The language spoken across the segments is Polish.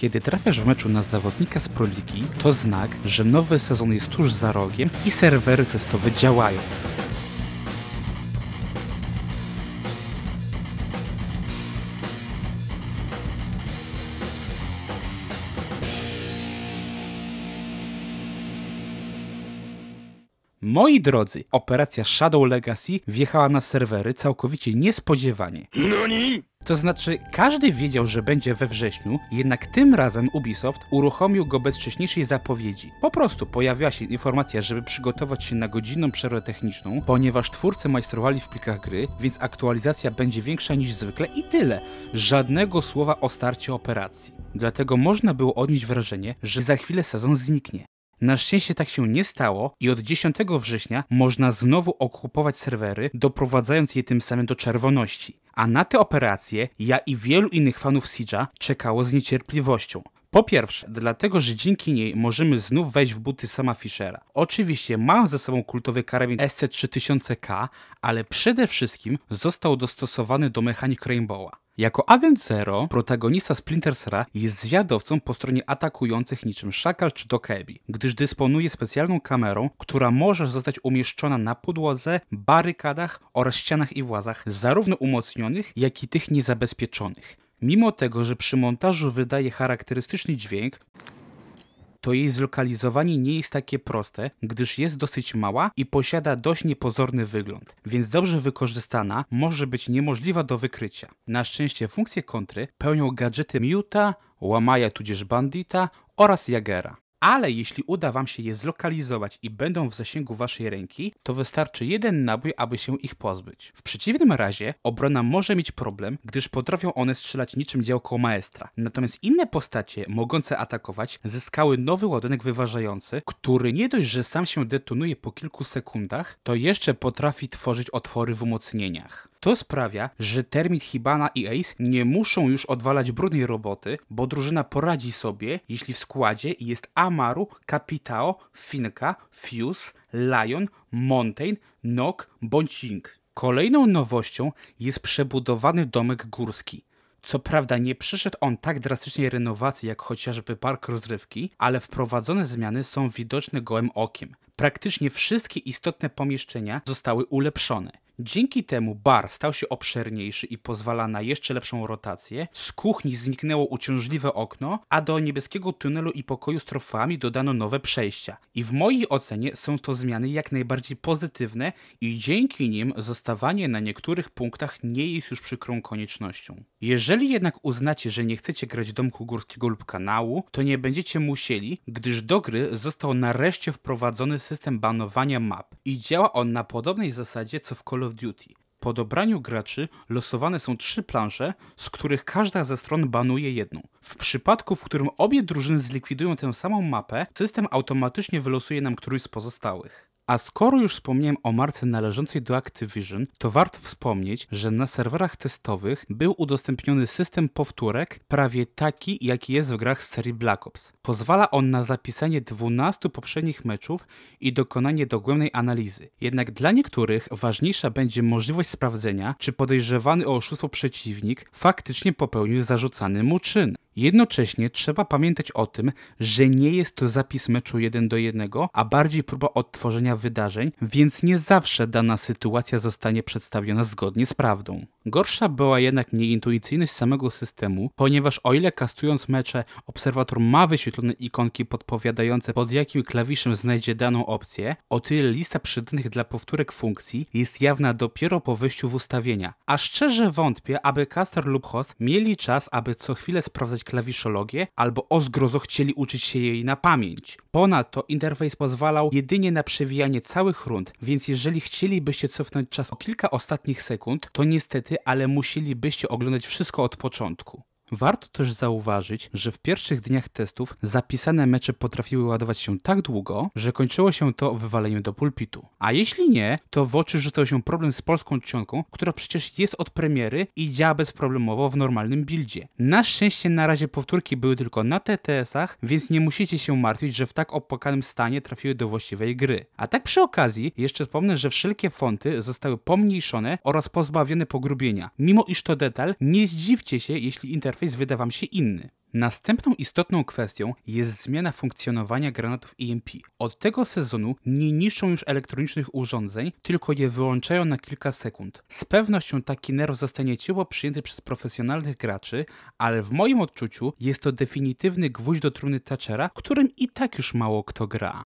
Kiedy trafiasz w meczu na zawodnika z Proligi, to znak, że nowy sezon jest tuż za rogiem i serwery testowe działają. Moi drodzy, operacja Shadow Legacy wjechała na serwery całkowicie niespodziewanie. No nie! To znaczy, każdy wiedział, że będzie we wrześniu, jednak tym razem Ubisoft uruchomił go bez wcześniejszej zapowiedzi. Po prostu pojawiła się informacja, żeby przygotować się na godzinną przerwę techniczną, ponieważ twórcy majstrowali w plikach gry, więc aktualizacja będzie większa niż zwykle i tyle. Żadnego słowa o starcie operacji. Dlatego można było odnieść wrażenie, że za chwilę sezon zniknie. Na szczęście tak się nie stało i od 10 września można znowu okupować serwery, doprowadzając je tym samym do czerwoności. A na te operacje ja i wielu innych fanów Siege'a czekało z niecierpliwością. Po pierwsze, dlatego, że dzięki niej możemy znów wejść w buty sama Fischera. Oczywiście mam ze sobą kultowy karabin SC3000K, ale przede wszystkim został dostosowany do mechanik Rainbowa. Jako agent Zero, protagonista Splintersera jest zwiadowcą po stronie atakujących niczym Szakal czy Dokebi, gdyż dysponuje specjalną kamerą, która może zostać umieszczona na podłodze, barykadach oraz ścianach i włazach, zarówno umocnionych, jak i tych niezabezpieczonych. Mimo tego, że przy montażu wydaje charakterystyczny dźwięk, to jej zlokalizowanie nie jest takie proste, gdyż jest dosyć mała i posiada dość niepozorny wygląd, więc dobrze wykorzystana może być niemożliwa do wykrycia. Na szczęście funkcje kontry pełnią gadżety Muta, Łamaja tudzież Bandita oraz Jagera ale jeśli uda Wam się je zlokalizować i będą w zasięgu Waszej ręki, to wystarczy jeden nabój, aby się ich pozbyć. W przeciwnym razie obrona może mieć problem, gdyż potrafią one strzelać niczym działko maestra. Natomiast inne postacie, mogące atakować, zyskały nowy ładunek wyważający, który nie dość, że sam się detonuje po kilku sekundach, to jeszcze potrafi tworzyć otwory w umocnieniach. To sprawia, że Termit Hibana i Ace nie muszą już odwalać brudnej roboty, bo drużyna poradzi sobie, jeśli w składzie jest Amaru, Capitao, Finka, Fuse, Lion, Mountain, Nok bądź Ying. Kolejną nowością jest przebudowany domek górski. Co prawda nie przeszedł on tak drastycznej renowacji jak chociażby park rozrywki, ale wprowadzone zmiany są widoczne gołym okiem. Praktycznie wszystkie istotne pomieszczenia zostały ulepszone. Dzięki temu bar stał się obszerniejszy i pozwala na jeszcze lepszą rotację. Z kuchni zniknęło uciążliwe okno, a do niebieskiego tunelu i pokoju z trofami dodano nowe przejścia. I w mojej ocenie są to zmiany jak najbardziej pozytywne i dzięki nim zostawanie na niektórych punktach nie jest już przykrą koniecznością. Jeżeli jednak uznacie, że nie chcecie grać domku górskiego lub kanału, to nie będziecie musieli, gdyż do gry został nareszcie wprowadzony system banowania map i działa on na podobnej zasadzie co w Call of Duty. Po dobraniu graczy losowane są trzy plansze, z których każda ze stron banuje jedną. W przypadku, w którym obie drużyny zlikwidują tę samą mapę, system automatycznie wylosuje nam któryś z pozostałych. A skoro już wspomniałem o marce należącej do Activision, to warto wspomnieć, że na serwerach testowych był udostępniony system powtórek prawie taki, jaki jest w grach z serii Black Ops. Pozwala on na zapisanie 12 poprzednich meczów i dokonanie dogłębnej analizy. Jednak dla niektórych ważniejsza będzie możliwość sprawdzenia, czy podejrzewany o oszustwo przeciwnik faktycznie popełnił zarzucany mu czyn. Jednocześnie trzeba pamiętać o tym, że nie jest to zapis meczu 1 do 1, a bardziej próba odtworzenia wydarzeń, więc nie zawsze dana sytuacja zostanie przedstawiona zgodnie z prawdą. Gorsza była jednak nieintuicyjność samego systemu, ponieważ o ile kastując mecze obserwator ma wyświetlone ikonki podpowiadające pod jakim klawiszem znajdzie daną opcję, o tyle lista przydatnych dla powtórek funkcji jest jawna dopiero po wyjściu w ustawienia. A szczerze wątpię, aby caster lub host mieli czas, aby co chwilę sprawdzać klawiszologię albo o zgrozo chcieli uczyć się jej na pamięć. Ponadto interfejs pozwalał jedynie na przewijanie całych rund, więc jeżeli chcielibyście cofnąć czas o kilka ostatnich sekund, to niestety, ale musielibyście oglądać wszystko od początku. Warto też zauważyć, że w pierwszych dniach testów zapisane mecze potrafiły ładować się tak długo, że kończyło się to wywaleniem do pulpitu. A jeśli nie, to w oczy rzucał się problem z polską czcionką, która przecież jest od premiery i działa bezproblemowo w normalnym buildzie. Na szczęście na razie powtórki były tylko na TTS-ach, więc nie musicie się martwić, że w tak opłakanym stanie trafiły do właściwej gry. A tak przy okazji jeszcze wspomnę, że wszelkie fonty zostały pomniejszone oraz pozbawione pogrubienia. Mimo iż to detal, nie zdziwcie się, jeśli interfejs interfejs wyda Wam się inny. Następną istotną kwestią jest zmiana funkcjonowania granatów EMP. Od tego sezonu nie niszczą już elektronicznych urządzeń, tylko je wyłączają na kilka sekund. Z pewnością taki nerw zostanie ciepło przyjęty przez profesjonalnych graczy, ale w moim odczuciu jest to definitywny gwóźdź do trumny Thatchera, którym i tak już mało kto gra.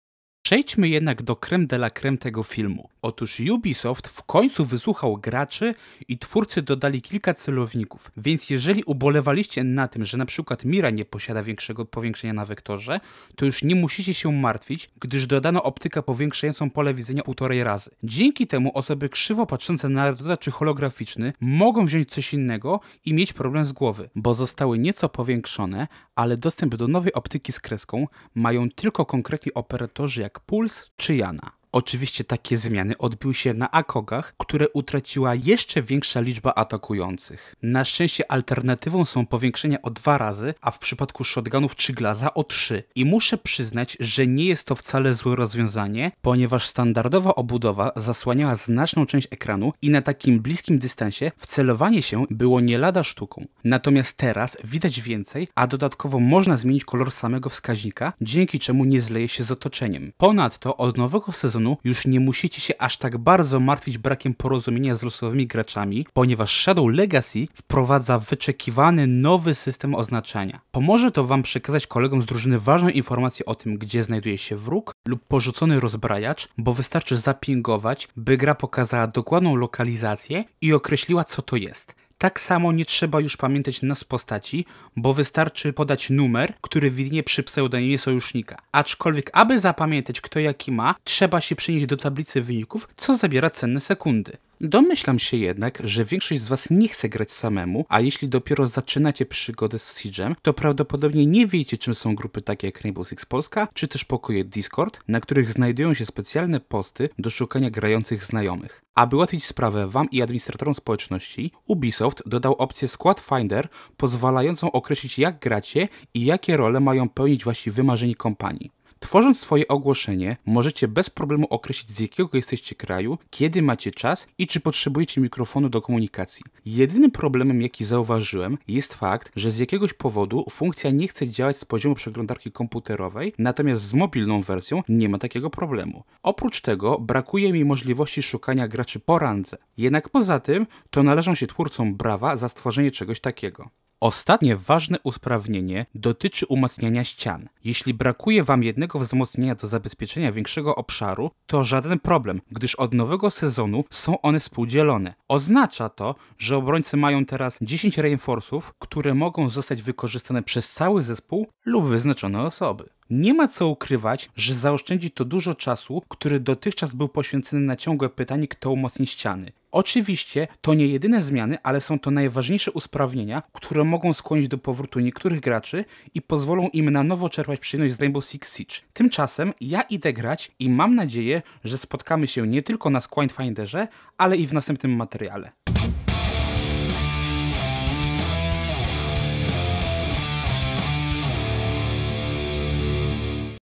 Przejdźmy jednak do creme de la creme tego filmu. Otóż Ubisoft w końcu wysłuchał graczy i twórcy dodali kilka celowników, więc jeżeli ubolewaliście na tym, że na przykład mira nie posiada większego powiększenia na wektorze, to już nie musicie się martwić, gdyż dodano optykę powiększającą pole widzenia półtorej razy. Dzięki temu osoby krzywo patrzące na dodacz czy holograficzny mogą wziąć coś innego i mieć problem z głowy, bo zostały nieco powiększone, ale dostęp do nowej optyki z kreską mają tylko konkretni operatorzy jak Puls czy Jana. Oczywiście takie zmiany odbił się na Akogach, które utraciła jeszcze większa liczba atakujących. Na szczęście alternatywą są powiększenia o dwa razy, a w przypadku shotgunów czy glaza o trzy. I muszę przyznać, że nie jest to wcale złe rozwiązanie, ponieważ standardowa obudowa zasłaniała znaczną część ekranu i na takim bliskim dystansie wcelowanie się było nie lada sztuką. Natomiast teraz widać więcej, a dodatkowo można zmienić kolor samego wskaźnika, dzięki czemu nie zleje się z otoczeniem. Ponadto od nowego sezonu sezonu już nie musicie się aż tak bardzo martwić brakiem porozumienia z losowymi graczami, ponieważ Shadow Legacy wprowadza wyczekiwany nowy system oznaczenia. Pomoże to Wam przekazać kolegom z drużyny ważną informację o tym, gdzie znajduje się wróg lub porzucony rozbrajacz, bo wystarczy zapingować, by gra pokazała dokładną lokalizację i określiła co to jest. Tak samo nie trzeba już pamiętać nas postaci, bo wystarczy podać numer, który widnie przy pseudonimie sojusznika. Aczkolwiek, aby zapamiętać kto jaki ma, trzeba się przenieść do tablicy wyników, co zabiera cenne sekundy. Domyślam się jednak, że większość z Was nie chce grać samemu, a jeśli dopiero zaczynacie przygodę z Siege'em, to prawdopodobnie nie wiecie, czym są grupy takie jak Rainbow Six Polska, czy też pokoje Discord, na których znajdują się specjalne posty do szukania grających znajomych. Aby ułatwić sprawę Wam i administratorom społeczności, Ubisoft dodał opcję Squad Finder, pozwalającą określić jak gracie i jakie role mają pełnić Wasi wymarzeni kompanii. Tworząc swoje ogłoszenie, możecie bez problemu określić z jakiego jesteście kraju, kiedy macie czas i czy potrzebujecie mikrofonu do komunikacji. Jedynym problemem, jaki zauważyłem, jest fakt, że z jakiegoś powodu funkcja nie chce działać z poziomu przeglądarki komputerowej, natomiast z mobilną wersją nie ma takiego problemu. Oprócz tego brakuje mi możliwości szukania graczy po randze. Jednak poza tym, to należą się twórcom brawa za stworzenie czegoś takiego. Ostatnie ważne usprawnienie dotyczy umacniania ścian. Jeśli brakuje Wam jednego wzmocnienia do zabezpieczenia większego obszaru, to żaden problem, gdyż od nowego sezonu są one współdzielone. Oznacza to, że obrońcy mają teraz 10 reinforsów, które mogą zostać wykorzystane przez cały zespół lub wyznaczone osoby. Nie ma co ukrywać, że zaoszczędzi to dużo czasu, który dotychczas był poświęcony na ciągłe pytanie, kto umocni ściany. Oczywiście to nie jedyne zmiany, ale są to najważniejsze usprawnienia, które mogą skłonić do powrotu niektórych graczy i pozwolą im na nowo czerpać przyjemność z Rainbow Six Siege. Tymczasem ja idę grać i mam nadzieję, że spotkamy się nie tylko na Squad Finderze, ale i w następnym materiale.